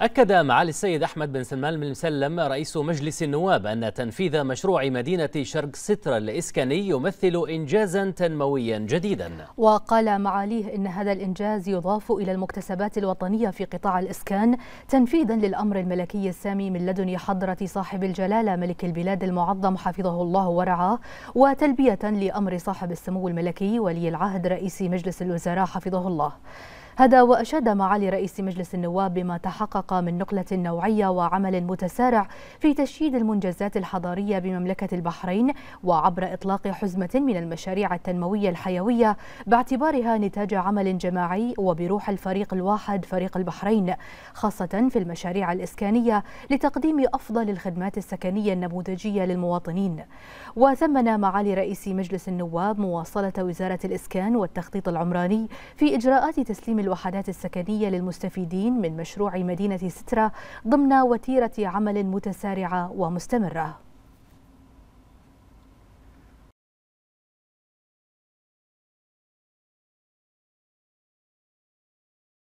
أكد معالي السيد أحمد بن سلمان بن مسلم رئيس مجلس النواب أن تنفيذ مشروع مدينة شرق سترة الإسكاني يمثل إنجازا تنمويا جديدا وقال معاليه إن هذا الإنجاز يضاف إلى المكتسبات الوطنية في قطاع الإسكان تنفيذا للأمر الملكي السامي من لدن حضرة صاحب الجلالة ملك البلاد المعظم حفظه الله ورعاه وتلبية لأمر صاحب السمو الملكي ولي العهد رئيس مجلس الوزراء حفظه الله هذا وأشاد معالي رئيس مجلس النواب بما تحقق من نقلة نوعية وعمل متسارع في تشييد المنجزات الحضارية بمملكة البحرين وعبر إطلاق حزمة من المشاريع التنموية الحيوية باعتبارها نتاج عمل جماعي وبروح الفريق الواحد فريق البحرين خاصة في المشاريع الإسكانية لتقديم أفضل الخدمات السكنية النموذجية للمواطنين وثمن معالي رئيس مجلس النواب مواصلة وزارة الإسكان والتخطيط العمراني في إجراءات تسليم الوحدات السكنية للمستفيدين من مشروع مدينة سترة ضمن وتيرة عمل متسارعة ومستمرة